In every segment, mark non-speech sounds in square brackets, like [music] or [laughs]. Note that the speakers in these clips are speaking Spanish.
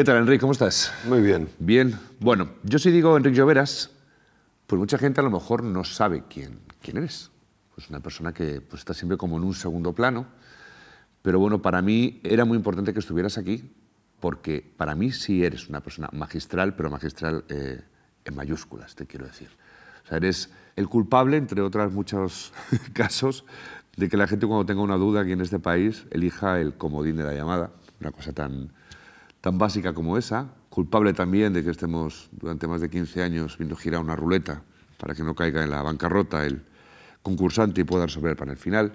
¿Qué tal, Enrique? ¿Cómo estás? Muy bien. Bien. Bueno, yo si digo Enrique Lloveras, pues mucha gente a lo mejor no sabe quién, quién eres. Pues una persona que pues, está siempre como en un segundo plano. Pero bueno, para mí era muy importante que estuvieras aquí, porque para mí sí eres una persona magistral, pero magistral eh, en mayúsculas, te quiero decir. O sea, eres el culpable, entre otros muchos [laughs] casos, de que la gente cuando tenga una duda aquí en este país elija el comodín de la llamada, una cosa tan, tan básica como esa, culpable también de que estemos durante más de 15 años viendo girar una ruleta para que no caiga en la bancarrota el concursante y pueda resolver para el final,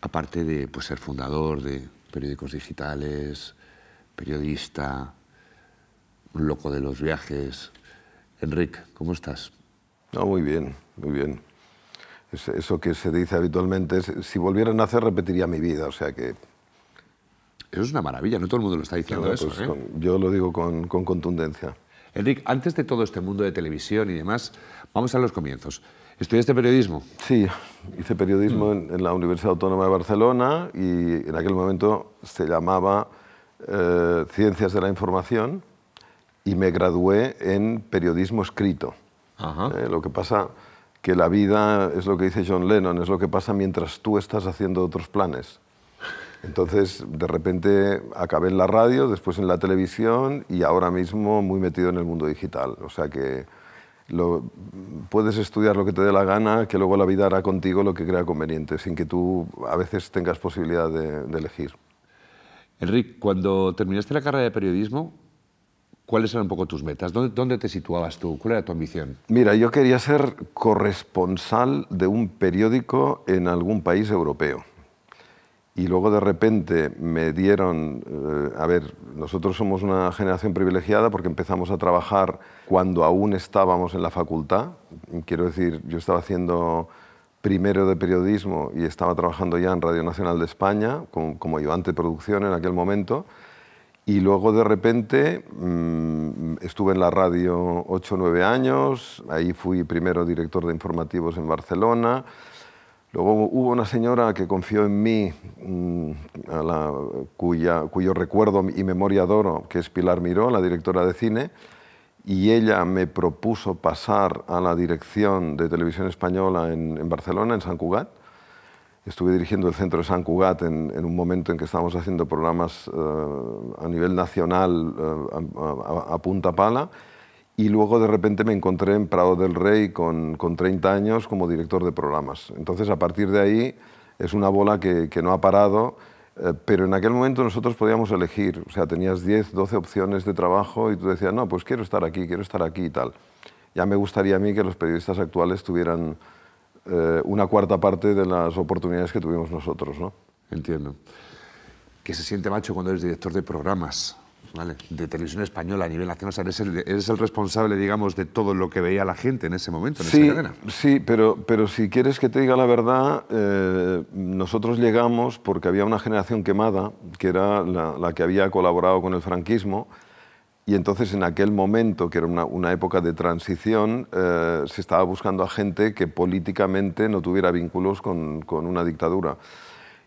aparte de pues, ser fundador de periódicos digitales, periodista, un loco de los viajes. Enrique, ¿cómo estás? No, muy bien, muy bien. eso que se dice habitualmente es, si volvieran a hacer repetiría mi vida, o sea que eso es una maravilla, no todo el mundo lo está diciendo eso. Pues ¿eh? yo lo digo con, contundencia. Enrique, antes de todo este mundo de televisión y demás, vamos a los comienzos. ¿Estudiaste periodismo? Sí, hice periodismo mm. en, la Universidad Autónoma de Barcelona y en aquel momento se llamaba eh, Ciencias de la Información y me gradué en periodismo escrito. Eh, lo que pasa que la vida es lo que dice John Lennon, es lo que pasa mientras tú estás haciendo otros planes. Entonces, de repente acabé en la radio, después en la televisión y ahora mismo muy metido en el mundo digital. O sea que puedes estudiar lo que te dé la gana, que luego la vida hará contigo lo que crea conveniente, sin que tú a veces tengas posibilidad de, elegir. Enrique, cuando terminaste la carrera de periodismo, ¿cuáles eran un poco tus metas? ¿Dónde, ¿Dónde, te situabas tú? ¿Cuál era tu ambición? Mira, yo quería ser corresponsal de un periódico en algún país europeo y luego de repente me dieron, eh, a ver, nosotros somos una generación privilegiada porque empezamos a trabajar cuando aún estábamos en la facultad. Quiero decir, yo estaba haciendo primero de periodismo y estaba trabajando ya en Radio Nacional de España como, como ayudante de producción en aquel momento. Y luego de repente mm, estuve en la radio 8 o 9 años, ahí fui primero director de informativos en Barcelona. Luego hubo una señora que confió en mí, mm, cuyo recuerdo y memoria adoro, que es Pilar Miró, la directora de cine, y ella me propuso pasar a la dirección de televisión española en, Barcelona, en San Cugat. Estuve dirigiendo el centro de San Cugat en, un momento en que estábamos haciendo programas eh, a nivel nacional eh, a punta pala y luego de repente me encontré en Prado del Rey con, con 30 años como director de programas. Entonces, a partir de ahí, es una bola que, que no ha parado, eh, pero en aquel momento nosotros podíamos elegir, o sea, tenías 10, 12 opciones de trabajo y tú decías, no, pues quiero estar aquí, quiero estar aquí y tal. Ya me gustaría a mí que los periodistas actuales tuvieran eh, una cuarta parte de las oportunidades que tuvimos nosotros, ¿no? Entiendo. ¿Qué se siente, macho, cuando eres director de programas? de televisión española a nivel nacional. eres, el, responsable, digamos, de todo lo que veía la gente en ese momento, sí, Sí, pero, pero si quieres que te diga la verdad, eh, nosotros llegamos porque había una generación quemada, que era la, que había colaborado con el franquismo, y entonces en aquel momento, que era una, época de transición, eh, se estaba buscando a gente que políticamente no tuviera vínculos con una dictadura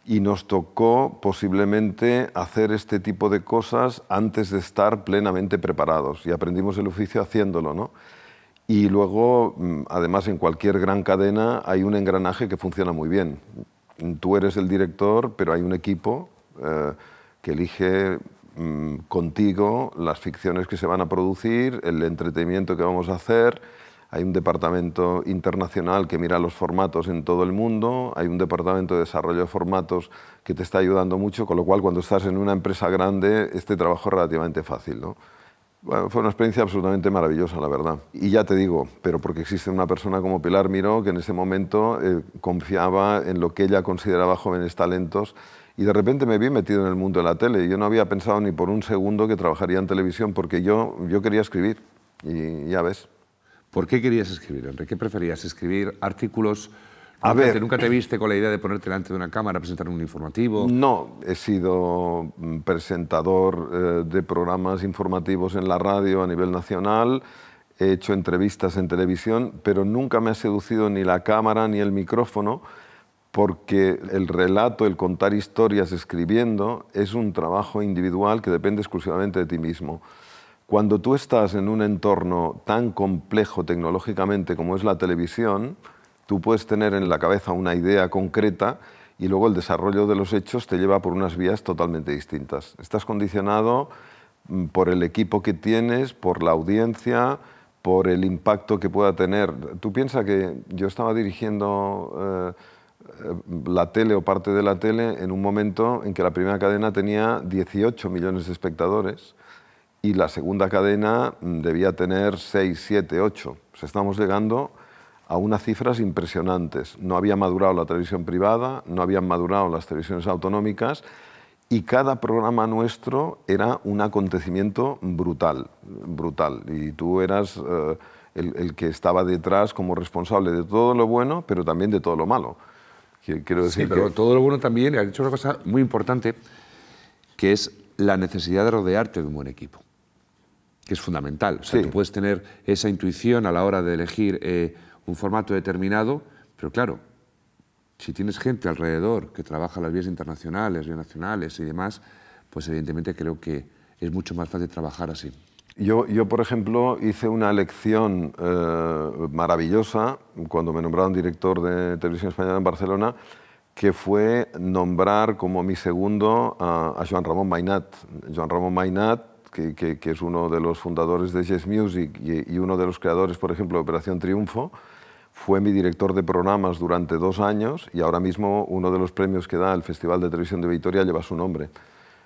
y nos tocó posiblemente hacer este tipo de cosas antes de estar plenamente preparados y aprendimos el oficio haciéndolo, ¿no? Y luego, mm, además, en cualquier gran cadena hay un engranaje que funciona muy bien. Tú eres el director, pero hay un equipo eh, que elige mm, contigo las ficciones que se van a producir, el entretenimiento que vamos a hacer hay un departamento internacional que mira los formatos en todo el mundo, hay un departamento de desarrollo de formatos que te está ayudando mucho, con lo cual cuando estás en una empresa grande este trabajo es relativamente fácil. ¿no? fue una experiencia absolutamente maravillosa, la verdad. Y ya te digo, pero porque existe una persona como Pilar Miró que en ese momento eh, confiaba en lo que ella consideraba jóvenes talentos y de repente me vi metido en el mundo de la tele. Yo no había pensado ni por un segundo que trabajaría en televisión porque yo, yo quería escribir y ya ves. ¿Por qué querías escribir, Enrique? ¿Qué preferías? ¿Escribir artículos? A ¿Nunca te viste con la idea de ponerte delante de una cámara a presentar un informativo? No, he sido mm, presentador eh, de programas informativos en la radio a nivel nacional, he hecho entrevistas en televisión, pero nunca me ha seducido ni la cámara ni el micrófono, porque el relato, el contar historias escribiendo, es un trabajo individual que depende exclusivamente de ti mismo. Cuando tú estás en un entorno tan complejo tecnológicamente como es la televisión, tú puedes tener en la cabeza una idea concreta y luego el desarrollo de los hechos te lleva por unas vías totalmente distintas. Estás condicionado mm, por el equipo que tienes, por la audiencia, por el impacto que pueda tener. Tú piensas que yo estaba dirigiendo eh, eh, la tele o parte de la tele en un momento en que la primera cadena tenía 18 millones de espectadores y la segunda cadena mm, debía tener 6, 7, 8. estamos llegando a unas cifras impresionantes. No había madurado la televisión privada, no habían madurado las televisiones autonómicas y cada programa nuestro era un acontecimiento brutal, brutal. Y tú eras eh, el, que estaba detrás como responsable de todo lo bueno, pero también de todo lo malo. Quiero decir sí, pero todo lo bueno también, has dicho una cosa muy importante, que es la necesidad de rodearte de un buen equipo que es fundamental. O sea, tú puedes tener esa intuición a la hora de elegir eh, un formato determinado, pero claro, si tienes gente alrededor que trabaja las vías internacionales, vías nacionales y demás, pues evidentemente creo que es mucho más fácil trabajar así. Yo, yo por ejemplo, hice una lección eh, maravillosa cuando me nombraron director de Televisión Española en Barcelona, que fue nombrar como mi segundo a, a Joan Ramón Mainat. Joan Ramón Mainat que, es uno de los fundadores de Jazz Music y, uno de los creadores, por ejemplo, de Operación Triunfo, fue mi director de programas durante dos años y ahora mismo uno de los premios que da el Festival de Televisión de Vitoria lleva su nombre.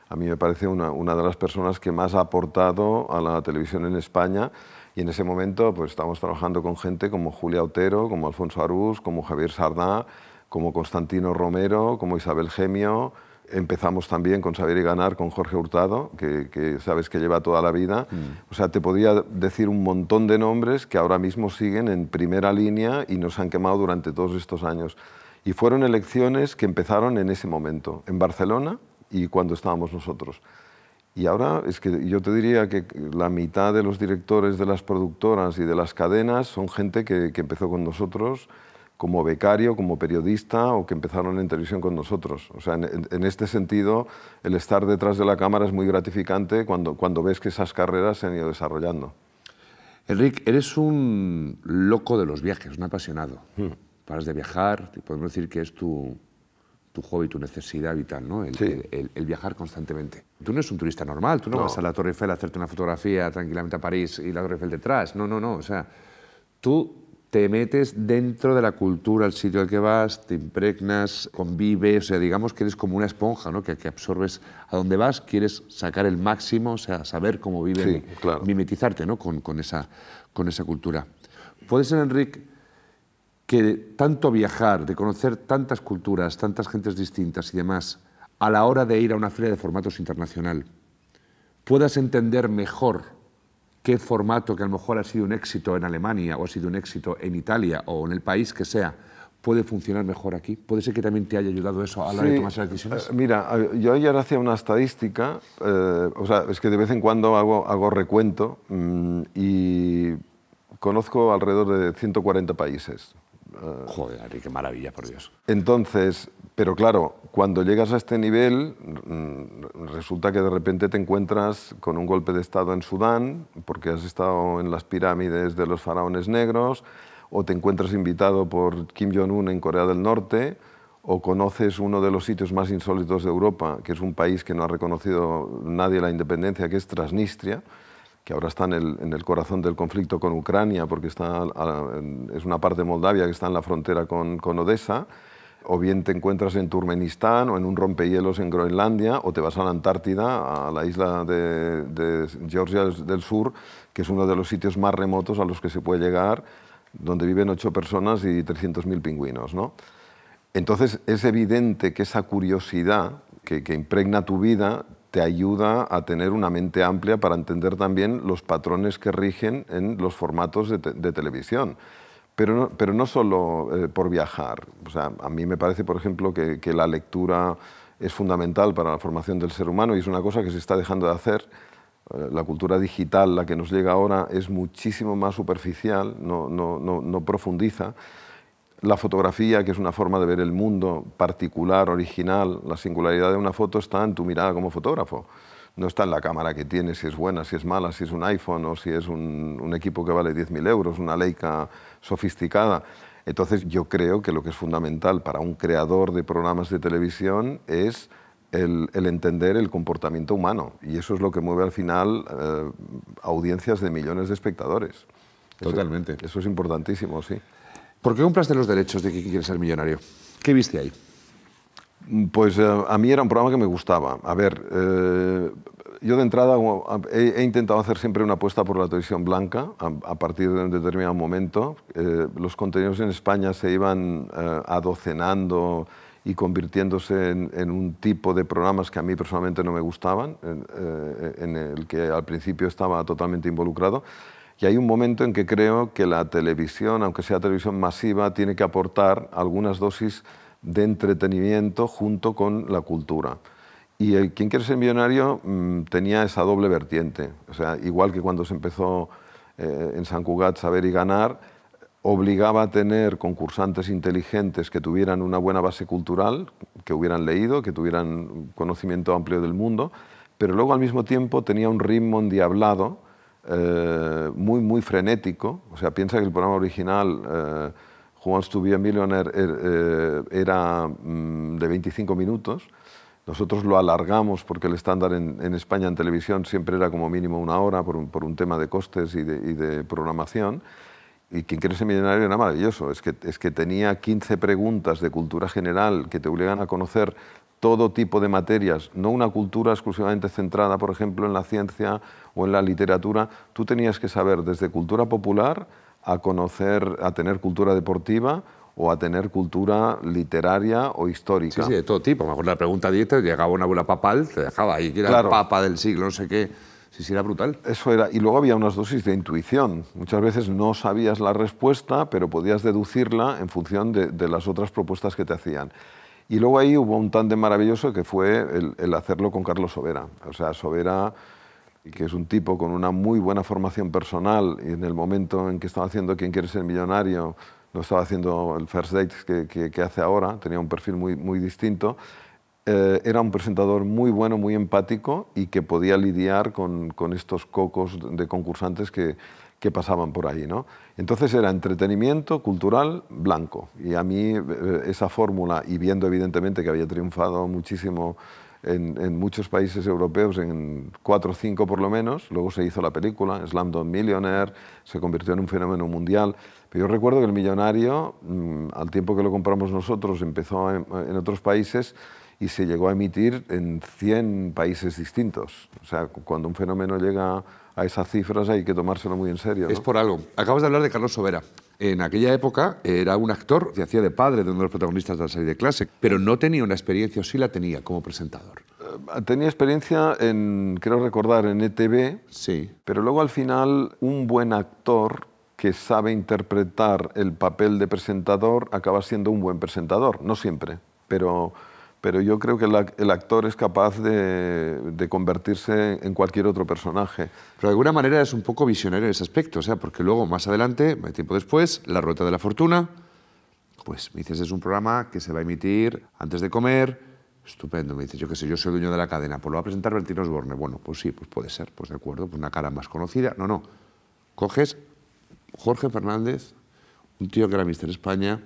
A mí me parece una, de las personas que más ha aportado a la televisión en España y en ese momento pues, estamos trabajando con gente como Julia Otero, como Alfonso Arús, como Javier Sardá, como Constantino Romero, como Isabel Gemio, empezamos también con Saber y Ganar con Jorge Hurtado, que, sabes que lleva toda la vida. Mm. O sea, te podía decir un montón de nombres que ahora mismo siguen en primera línea y nos han quemado durante todos estos años. Y fueron elecciones que empezaron en ese momento, en Barcelona y cuando estábamos nosotros. Y ahora es que yo te diría que la mitad de los directores de las productoras y de las cadenas son gente que, que empezó con nosotros como becario, como periodista o que empezaron en televisión con nosotros. O sea, en, este sentido, el estar detrás de la cámara es muy gratificante cuando, cuando ves que esas carreras se han ido desarrollando. Enrique, eres un loco de los viajes, un apasionado. Hmm. Paras de viajar, podemos decir que es tu, tu hobby, tu necesidad vital, ¿no? El, viajar constantemente. Tú no eres un turista normal, tú no, no, vas a la Torre Eiffel a hacerte una fotografía tranquilamente a París y la Torre Eiffel detrás. No, no, no. O sea, tú te metes dentro de la cultura, al sitio al que vas, te impregnas, convives, o sea, digamos que eres como una esponja, ¿no? que, que absorbes a donde vas, quieres sacar el máximo, o sea, saber cómo viven, mimetizarte ¿no? con, esa, con esa cultura. Puede ser, Enrique, que tanto viajar, de conocer tantas culturas, tantas gentes distintas y demás, a la hora de ir a una feria de formatos internacional, puedas entender mejor qué formato que a lo mejor ha sido un éxito en Alemania o ha sido un éxito en Italia o en el país que sea, puede funcionar mejor aquí? ¿Puede ser que también te haya ayudado eso a la hora de tomar esas decisiones? Eh, mira, yo ayer hacía una estadística, eh, o sea, es que de vez en cuando hago, hago recuento mm, y conozco alrededor de 140 países. Eh, Joder, qué maravilla, por Dios. Entonces, pero claro, cuando llegas a este nivel, mm, resulta que de repente te encuentras con un golpe de Estado en Sudán, porque has estado en las pirámides de los faraones negros, o te encuentras invitado por Kim Jong-un en Corea del Norte, o conoces uno de los sitios más insólitos de Europa, que es un país que no ha reconocido nadie la independencia, que es Transnistria, que ahora está en el, corazón del conflicto con Ucrania, porque está, es una parte de Moldavia que está en la frontera con, con Odessa o bien te encuentras en Turmenistán o en un rompehielos en Groenlandia, o te vas a la Antártida, a la isla de, Georgia del Sur, que es uno de los sitios más remotos a los que se puede llegar, donde viven ocho personas y 300.000 pingüinos. Entonces es evidente que esa curiosidad que, impregna tu vida te ayuda a tener una mente amplia para entender también los patrones que rigen en los formatos de televisión. Pero no, solo eh, por viajar. O sea, a mí me parece, por ejemplo, que, la lectura es fundamental para la formación del ser humano y es una cosa que se está dejando de hacer. Eh, la cultura digital, la que nos llega ahora, es muchísimo más superficial, no, profundiza. La fotografía, que es una forma de ver el mundo particular, original, la singularidad de una foto está en tu mirada como fotógrafo no está en la cámara que tienes, si es buena, si es mala, si es un iPhone o si es un, un equipo que vale 10.000 euros, una Leica sofisticada. Entonces yo creo que lo que es fundamental para un creador de programas de televisión es el, entender el comportamiento humano y eso es lo que mueve al final eh, audiencias de millones de espectadores. Totalmente. Eso, es importantísimo, sí. ¿Por qué compraste los derechos de que quieres ser millonario? ¿Qué viste ahí? Mm, pues eh, a mí era un programa que me gustaba. A ver, eh, yo de entrada he, intentado hacer siempre una apuesta por la televisión blanca a, partir de un determinado momento. Eh, los contenidos en España se iban eh, adocenando y convirtiéndose en, un tipo de programas que a mí personalmente no me gustaban, eh, en el que al principio estaba totalmente involucrado. Y hay un momento en que creo que la televisión, aunque sea televisión masiva, tiene que aportar algunas dosis de entretenimiento junto con la cultura. Y el quiere ser millonario mm, tenía esa doble vertiente. O sea, igual que cuando se empezó eh, en San Cugat Saber y Ganar, obligaba a tener concursantes inteligentes que tuvieran una buena base cultural, que hubieran leído, que tuvieran conocimiento amplio del mundo, pero luego al mismo tiempo tenía un ritmo endiablado, eh, muy, muy frenético. O sea, piensa que el programa original... Eh, Juan Who Wants to be a Millionaire er, era mm, de 25 minutos, nosotros lo alargamos porque el estándar en, España en televisión siempre era como mínimo una hora por un, tema de costes y de, programación. Y quien quiere ser millonario era maravilloso. Es que, tenía 15 preguntas de cultura general que te obligan a conocer todo tipo de materias, no una cultura exclusivamente centrada, por ejemplo, en la ciencia o en la literatura. Tú tenías que saber desde cultura popular a conocer, a tener cultura deportiva, o a tener cultura literaria o histórica. Sí, sí, de todo tipo. A lo mejor la pregunta directa llegaba una abuela papal, te dejaba ahí, que era claro. el papa del siglo, no sé qué. Sí, sí, era brutal. Eso era. Y luego había unas dosis de intuición. Muchas veces no sabías la respuesta, pero podías deducirla en función de, las otras propuestas que te hacían. Y luego ahí hubo un tándem maravilloso que fue el, el, hacerlo con Carlos Sobera. O sea, Sobera, que es un tipo con una muy buena formación personal, y en el momento en que estaba haciendo Quién quiere ser millonario, estaba haciendo el First Dates que, hace ahora, tenía un perfil muy, muy distinto. Eh, era un presentador muy bueno, muy empático y que podía lidiar con, con estos cocos de concursantes que, que pasaban por ahí. ¿no? Entonces era entretenimiento cultural blanco. Y a mí eh, esa fórmula, y viendo evidentemente que había triunfado muchísimo en, muchos países europeos, en cuatro o cinco por lo menos, luego se hizo la película, Slam Millionaire, se convirtió en un fenómeno mundial. Pero yo recuerdo que el millonario, mm, al tiempo que lo compramos nosotros, empezó en otros países y se llegó a emitir en 100 países distintos. O sea, cuando un fenómeno llega a esas cifras hay que tomárselo muy en serio. Es por algo. Acabas de hablar de Carlos Sobera. En aquella época era un actor que hacía de padre de uno de los protagonistas de la serie de clase, pero no tenía una experiencia, o sí la tenía como presentador. Eh, tenía experiencia en, creo recordar, en ETV, sí. pero luego al final un buen actor que sabe interpretar el papel de presentador acaba siendo un buen presentador, no siempre, pero, pero yo creo que el actor es capaz de, convertirse en cualquier otro personaje. Pero de alguna manera es un poco visionario ese aspecto, o sea, porque luego, más adelante, tiempo después, La Rueda de la Fortuna, pues me dices, es un programa que se va a emitir antes de comer, estupendo, me dices, yo qué sé, yo soy dueño de la cadena, pues lo va a presentar Bertino Osborne, bueno, pues sí, pues puede ser, pues de acuerdo, pues una cara más conocida, no, no, coges, Jorge Fernández, un tío que era Mister España,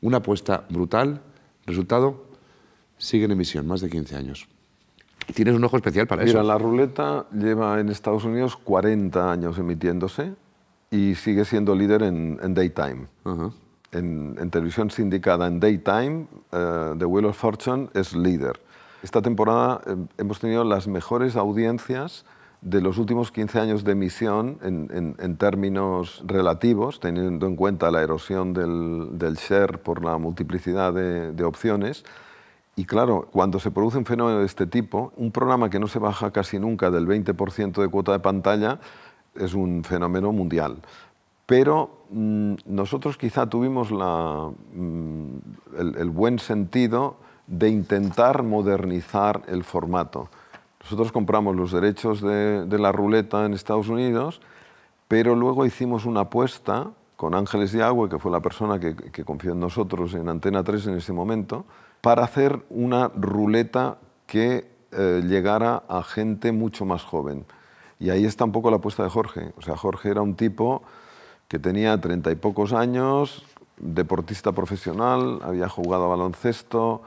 una apuesta brutal, resultado, sigue en emisión, más de 15 años. Tienes un ojo especial para eso. Mira, la ruleta lleva en Estados Unidos 40 años emitiéndose y sigue siendo líder en, daytime. en, televisión sindicada en daytime, eh, The Wheel of Fortune es líder. Esta temporada eh, hemos tenido las mejores audiencias de los últimos 15 años de emisión en, términos relativos, teniendo en cuenta la erosión del, share por la multiplicidad de, opciones. Y claro, cuando se produce un fenómeno de este tipo, un programa que no se baja casi nunca del 20% de cuota de pantalla es un fenómeno mundial. Pero mm, nosotros quizá tuvimos mm, el buen sentido de intentar modernizar el formato. Nosotros compramos los derechos de, la ruleta en Estados Unidos, pero luego hicimos una apuesta con Ángeles Diagüe, que fue la persona que, confió en nosotros en Antena 3 en ese momento, para hacer una ruleta que eh, llegara a gente mucho más joven. Y ahí está un poco la apuesta de Jorge. O sea, Jorge era un tipo que tenía treinta y pocos años, deportista profesional, había jugado a baloncesto,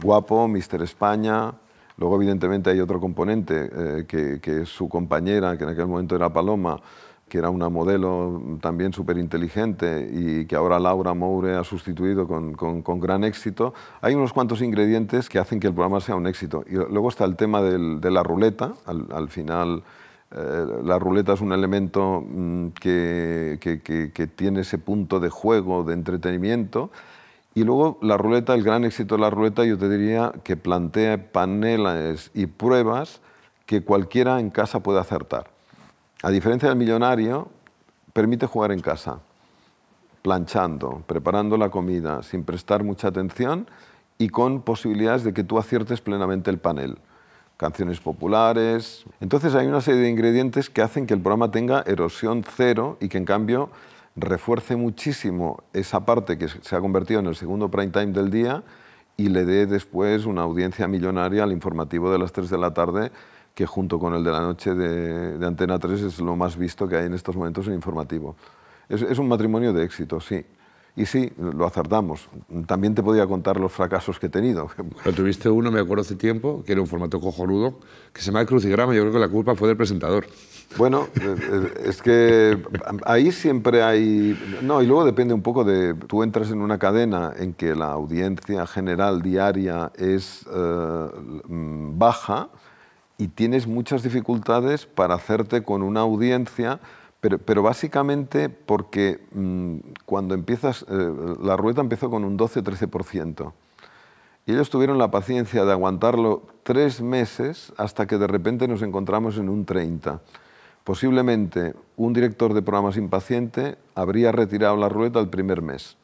guapo, Mister España, Luego, evidentemente, hay otro componente, eh, que, es su compañera, que en aquel momento era Paloma, que era una modelo también súper inteligente y que ahora Laura Moure ha sustituido con, gran éxito. Hay unos cuantos ingredientes que hacen que el programa sea un éxito. Y luego está el tema de la ruleta, al, final... Eh, la ruleta es un elemento mm, que tiene ese punto de juego, de entretenimiento, y luego la ruleta, el gran éxito de la ruleta, yo te diría que plantea paneles y pruebas que cualquiera en casa puede acertar. A diferencia del millonario, permite jugar en casa, planchando, preparando la comida, sin prestar mucha atención y con posibilidades de que tú aciertes plenamente el panel. Canciones populares. Entonces hay una serie de ingredientes que hacen que el programa tenga erosión cero y que en cambio refuerce muchísimo esa parte que se ha convertido en el segundo prime time del día y le dé después una audiencia millonaria al informativo de las 3 de la tarde, que junto con el de la noche de, Antena 3 es lo más visto que hay en estos momentos en informativo. es un matrimonio de éxito, sí, y sí, lo acertamos. También te podía contar los fracasos que he tenido. Pero tuviste uno, me acuerdo hace tiempo, que era un formato cojonudo, que se llama crucigrama. Yo creo que la culpa fue del presentador. Bueno, eh, eh, es que ahí siempre hay... No, y luego depende un poco de... Tú entras en una cadena en que la audiencia general diaria es eh, mm, baja y tienes muchas dificultades para hacerte con una audiencia pero, básicamente porque mm, cuando empiezas, eh, la rueda empezó con un 12-13%. Y ellos tuvieron la paciencia de aguantarlo tres meses hasta que de repente nos encontramos en un 30%. Posiblemente un director de programas impaciente habría retirado la rueda el primer mes.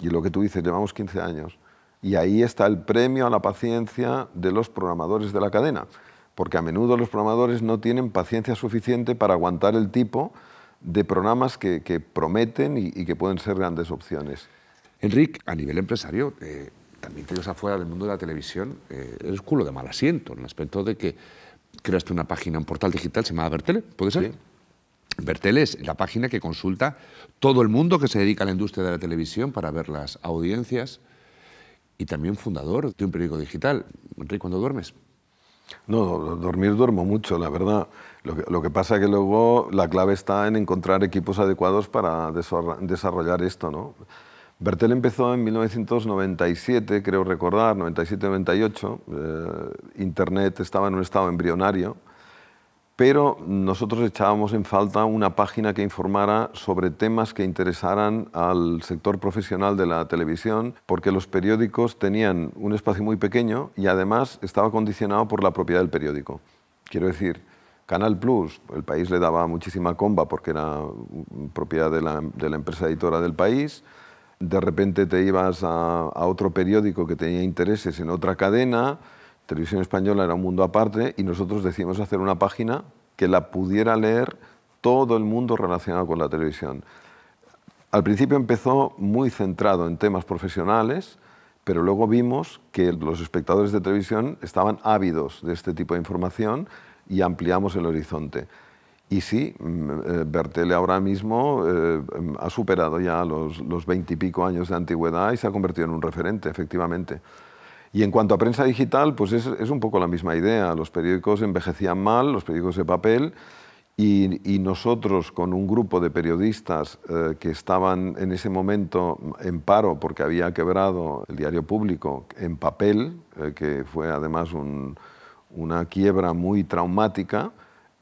Y lo que tú dices, llevamos 15 años. Y ahí está el premio a la paciencia de los programadores de la cadena porque a menudo los programadores no tienen paciencia suficiente para aguantar el tipo de programas que, prometen y, que pueden ser grandes opciones. Enrique, a nivel empresario, eh, también te afuera del mundo de la televisión, es eh, eres culo de mal asiento, en el aspecto de que creaste una página, un portal digital, se llama Bertel, ¿puede ser? Sí. es la página que consulta todo el mundo que se dedica a la industria de la televisión para ver las audiencias y también fundador de un periódico digital. Enrique, cuando duermes? No, dormir duermo mucho, la verdad. Lo que, pasa es que luego la clave está en encontrar equipos adecuados para desarrollar esto, ¿no? Bertel empezó en 1997, creo recordar, 97-98. Eh, Internet estaba en un estado embrionario pero nosotros echábamos en falta una página que informara sobre temas que interesaran al sector profesional de la televisión, porque los periódicos tenían un espacio muy pequeño y además estaba condicionado por la propiedad del periódico. Quiero decir, Canal Plus, el país le daba muchísima comba porque era mm, propiedad de la, empresa editora del país, de repente te ibas a otro periódico que tenía intereses en otra cadena, televisión española era un mundo aparte y nosotros decidimos hacer una página que la pudiera leer todo el mundo relacionado con la televisión. Al principio empezó muy centrado en temas profesionales, pero luego vimos que los espectadores de televisión estaban ávidos de este tipo de información y ampliamos el horizonte. Y sí, mm, eh, Bertele ahora mismo eh, ha superado ya los, los y pico años de antigüedad y se ha convertido en un referente, efectivamente. Y en cuanto a prensa digital, pues es, un poco la misma idea. Los periódicos envejecían mal, los periódicos de papel, y, nosotros con un grupo de periodistas eh, que estaban en ese momento en paro porque había quebrado el diario público en papel, eh, que fue además una quiebra muy traumática,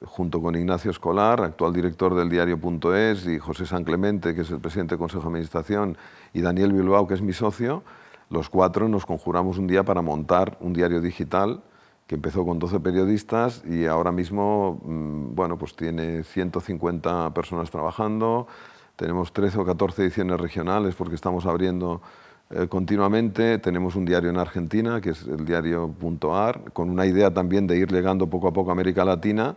junto con Ignacio Escolar, actual director del diario.es, y José San Clemente, que es el presidente del Consejo de Administración, y Daniel Bilbao, que es mi socio, los cuatro nos conjuramos un día para montar un diario digital que empezó con 12 periodistas y ahora mismo mm, bueno, pues tiene 150 personas trabajando, tenemos 13 o 14 ediciones regionales porque estamos abriendo eh, continuamente, tenemos un diario en Argentina, que es el diario.ar, con una idea también de ir llegando poco a poco a América Latina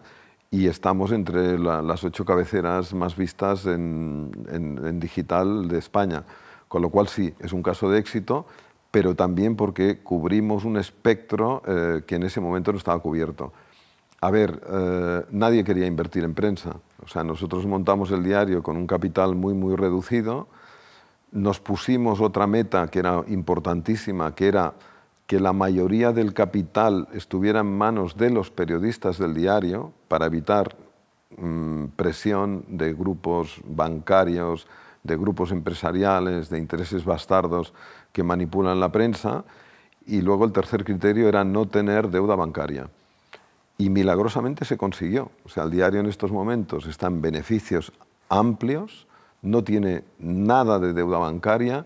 y estamos entre las ocho cabeceras más vistas en digital de España. Con lo cual sí, es un caso de éxito, pero también porque cubrimos un espectro eh, que en ese momento no estaba cubierto. A ver, eh, nadie quería invertir en prensa. O sea, nosotros montamos el diario con un capital muy, muy reducido. Nos pusimos otra meta que era importantísima, que era que la mayoría del capital estuviera en manos de los periodistas del diario para evitar mm, presión de grupos bancarios, de grupos empresariales, de intereses bastardos que manipulan la prensa. Y luego el tercer criterio era no tener deuda bancaria. Y milagrosamente se consiguió. O sea, el diario en estos momentos está en beneficios amplios, no tiene nada de deuda bancaria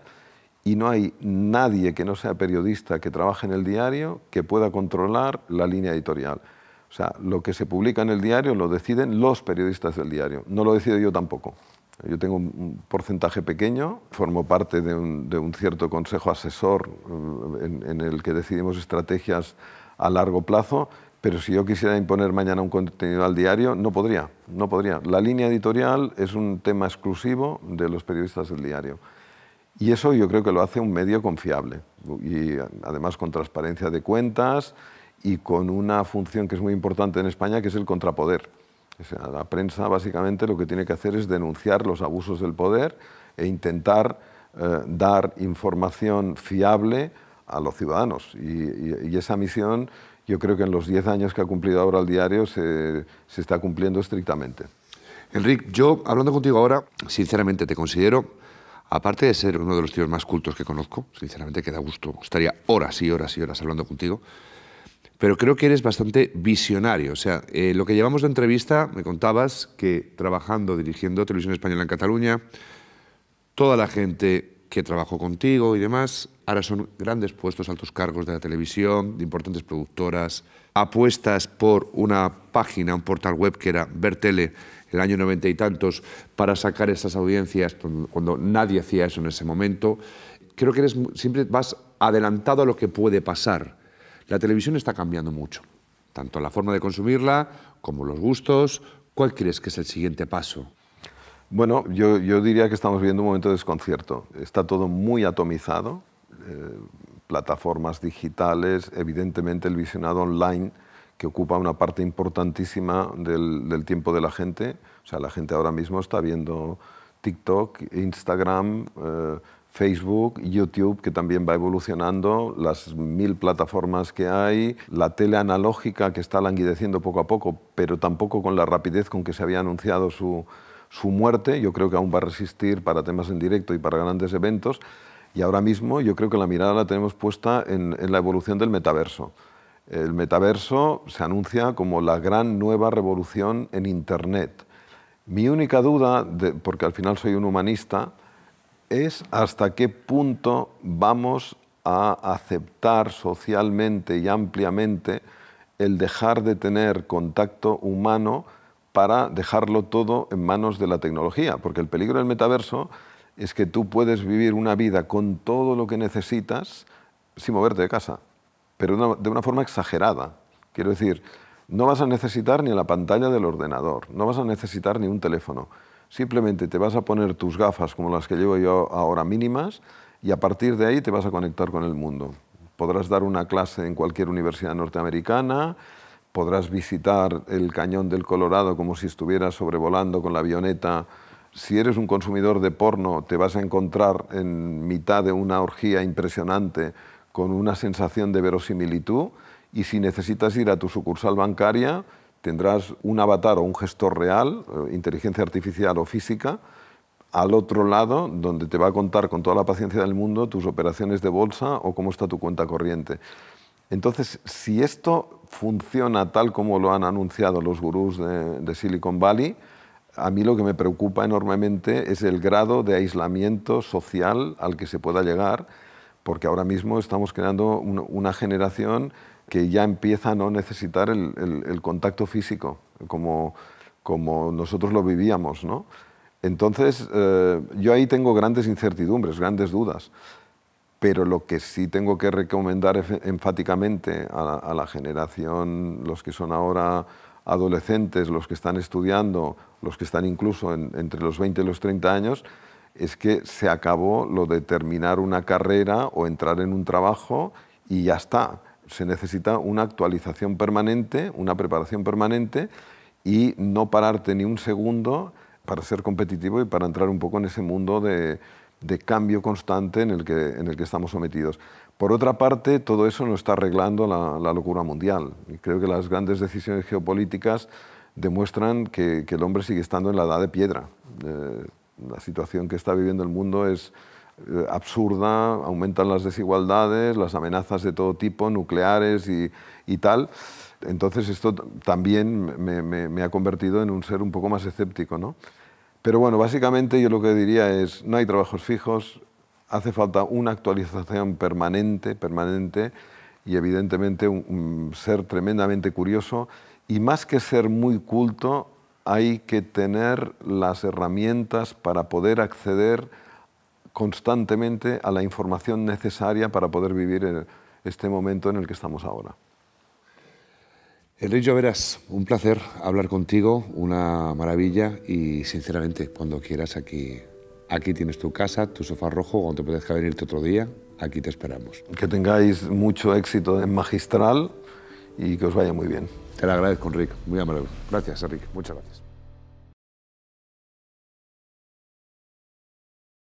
y no hay nadie que no sea periodista que trabaje en el diario que pueda controlar la línea editorial. O sea, lo que se publica en el diario lo deciden los periodistas del diario, no lo decido yo tampoco. Yo tengo un porcentaje pequeño, formo parte de un, cierto consejo asesor eh, en, en, el que decidimos estrategias a largo plazo, pero si yo quisiera imponer mañana un contenido al diario, no podría, no podría. La línea editorial es un tema exclusivo de los periodistas del diario. Y eso yo creo que lo hace un medio confiable, y además con transparencia de cuentas y con una función que es muy importante en España, que es el contrapoder la prensa básicamente lo que tiene que hacer es denunciar los abusos del poder e intentar eh, dar información fiable a los ciudadanos. Y, esa misión, yo creo que en los 10 años que ha cumplido ahora el diario, se, se está cumpliendo estrictamente. Enrique, yo hablando contigo ahora, sinceramente te considero, aparte de ser uno de los tíos más cultos que conozco, sinceramente que da gusto, estaría horas y horas y horas hablando contigo, pero creo que eres bastante visionario. O sea, eh, lo que llevamos de entrevista, me contabas que trabajando, dirigiendo Televisión Española en Cataluña, toda la gente que trabajó contigo y demás, ahora son grandes puestos, altos cargos de la televisión, de importantes productoras, apuestas por una página, un portal web que era Vertele el año noventa y tantos, para sacar esas audiencias cuando nadie hacía eso en ese momento. Creo que eres, siempre vas adelantado a lo que puede pasar la televisión está cambiando mucho, tanto la forma de consumirla como los gustos. ¿Cuál crees que es el siguiente paso? Bueno, yo, diría que estamos viviendo un momento de desconcierto. Está todo muy atomizado, eh, plataformas digitales, evidentemente el visionado online que ocupa una parte importantísima del, tiempo de la gente. O sea, la gente ahora mismo está viendo TikTok, Instagram, eh, Facebook, YouTube, que también va evolucionando, las mil plataformas que hay, la tele analógica que está languideciendo poco a poco, pero tampoco con la rapidez con que se había anunciado su, muerte. Yo creo que aún va a resistir para temas en directo y para grandes eventos. Y ahora mismo yo creo que la mirada la tenemos puesta en, la evolución del metaverso. El metaverso se anuncia como la gran nueva revolución en Internet. Mi única duda, porque al final soy un humanista, es hasta qué punto vamos a aceptar socialmente y ampliamente el dejar de tener contacto humano para dejarlo todo en manos de la tecnología, porque el peligro del metaverso es que tú puedes vivir una vida con todo lo que necesitas sin moverte de casa, pero de una forma exagerada. Quiero decir, no vas a necesitar ni la pantalla del ordenador, no vas a necesitar ni un teléfono, Simplemente te vas a poner tus gafas como las que llevo yo ahora mínimas y a partir de ahí te vas a conectar con el mundo. Podrás dar una clase en cualquier universidad norteamericana, podrás visitar el cañón del Colorado como si estuvieras sobrevolando con la avioneta. Si eres un consumidor de porno, te vas a encontrar en mitad de una orgía impresionante con una sensación de verosimilitud y si necesitas ir a tu sucursal bancaria, tendrás un avatar o un gestor real, eh, inteligencia artificial o física, al otro lado, donde te va a contar con toda la paciencia del mundo tus operaciones de bolsa o cómo está tu cuenta corriente. Entonces, si esto funciona tal como lo han anunciado los gurús de, Silicon Valley, a mí lo que me preocupa enormemente es el grado de aislamiento social al que se pueda llegar, porque ahora mismo estamos creando una generación que ya empieza a no necesitar el, contacto físico, como, nosotros lo vivíamos. Entonces, eh, yo ahí tengo grandes incertidumbres, grandes dudas, pero lo que sí tengo que recomendar enfáticamente a la, generación, los que son ahora adolescentes, los que están estudiando, los que están incluso entre los 20 y los 30 años, es que se acabó lo de terminar una carrera o entrar en un trabajo y ya está se necesita una actualización permanente, una preparación permanente y no pararte ni un segundo para ser competitivo y para entrar un poco en ese mundo de, cambio constante en el, que, en el que estamos sometidos. Por otra parte, todo eso no está arreglando la, locura mundial. Y creo que las grandes decisiones geopolíticas demuestran que, el hombre sigue estando en la edad de piedra. Eh, la situación que está viviendo el mundo es, eh, absurda, aumentan las desigualdades, las amenazas de todo tipo, nucleares y, tal. Entonces esto también me, ha convertido en un ser un poco más escéptico. ¿no? Pero bueno, básicamente yo lo que diría es, no hay trabajos fijos, hace falta una actualización permanente, permanente y evidentemente un ser tremendamente curioso y más que ser muy culto, hay que tener las herramientas para poder acceder constantemente a la información necesaria para poder vivir este momento en el que estamos ahora. Enrique Verás, un placer hablar contigo, una maravilla y sinceramente, cuando quieras aquí, aquí tienes tu casa, tu sofá rojo, cuando te puedes venirte otro día, aquí te esperamos. Que tengáis mucho éxito en Magistral y que os vaya muy bien. Te lo agradezco, Enrique, muy amable. Gracias, Enrique, muchas gracias.